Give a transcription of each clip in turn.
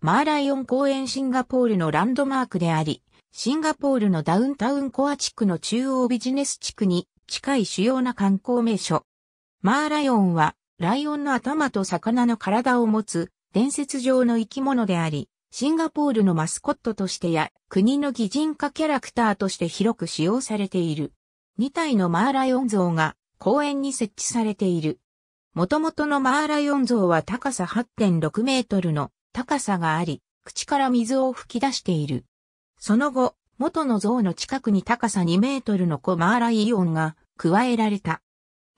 マーライオン公園シンガポールのランドマークであり、シンガポールのダウンタウンコア地区の中央ビジネス地区に近い主要な観光名所。マーライオンは、ライオンの頭と魚の体を持つ伝説上の生き物であり、シンガポールのマスコットとしてや国の擬人化キャラクターとして広く使用されている。2体のマーライオン像が公園に設置されている。元々のマーライオン像は高さ8.6メートルの高さがあり、口から水を吹き出している。その後、元の像の近くに高さ2メートルのコマーライオンが加えられた。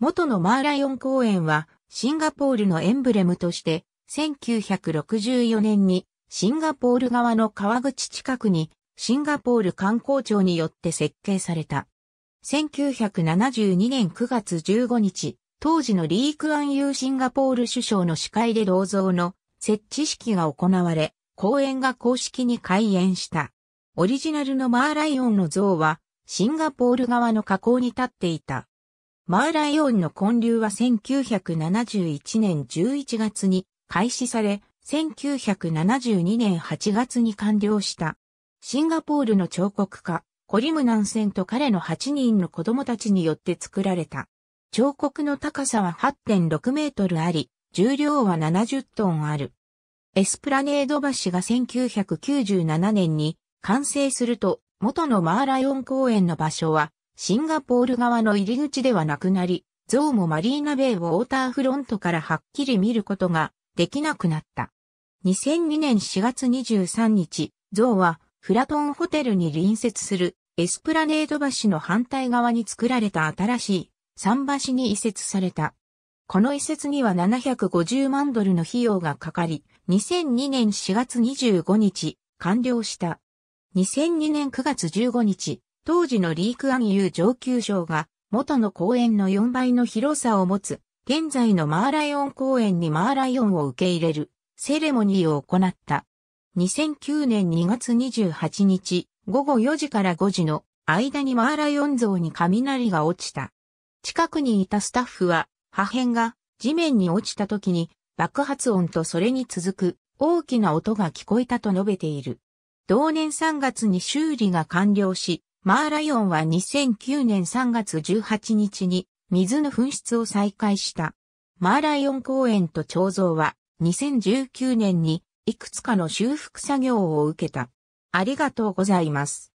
元のマーライオン公園はシンガポールのエンブレムとして1964年にシンガポール側の川口近くにシンガポール観光庁によって設計された。1972年9月15日、当時のリークアンユーシンガポール首相の司会で銅像の設置式が行われ、公園が公式に開園した。オリジナルのマーライオンの像は、シンガポール側の河口に立っていた。マーライオンの建立は1971年11月に開始され、1972年8月に完了した。シンガポールの彫刻家、コリムナンセンと彼の8人の子供たちによって作られた。彫刻の高さは8.6メートルあり、重量は70トンある。エスプラネード橋が1997年に完成すると、元のマーライオン公園の場所は、シンガポール側の入り口ではなくなり、ゾウもマリーナベイをウォーターフロントからはっきり見ることができなくなった。2002年4月23日、ゾウはフラトンホテルに隣接するエスプラネード橋の反対側に作られた新しい桟橋に移設された。この移設には750万ドルの費用がかかり、2002年4月25日、完了した。2002年9月15日、当時のリークアンユー上級賞が、元の公園の4倍の広さを持つ、現在のマーライオン公園にマーライオンを受け入れる、セレモニーを行った。2009年2月28日、午後4時から5時の間にマーライオン像に雷が落ちた。近くにいたスタッフは、破片が地面に落ちた時に爆発音とそれに続く大きな音が聞こえたと述べている。同年3月に修理が完了し、マーライオンは2009年3月18日に水の噴出を再開した。マーライオン公園と彫像は2019年にいくつかの修復作業を受けた。ありがとうございます。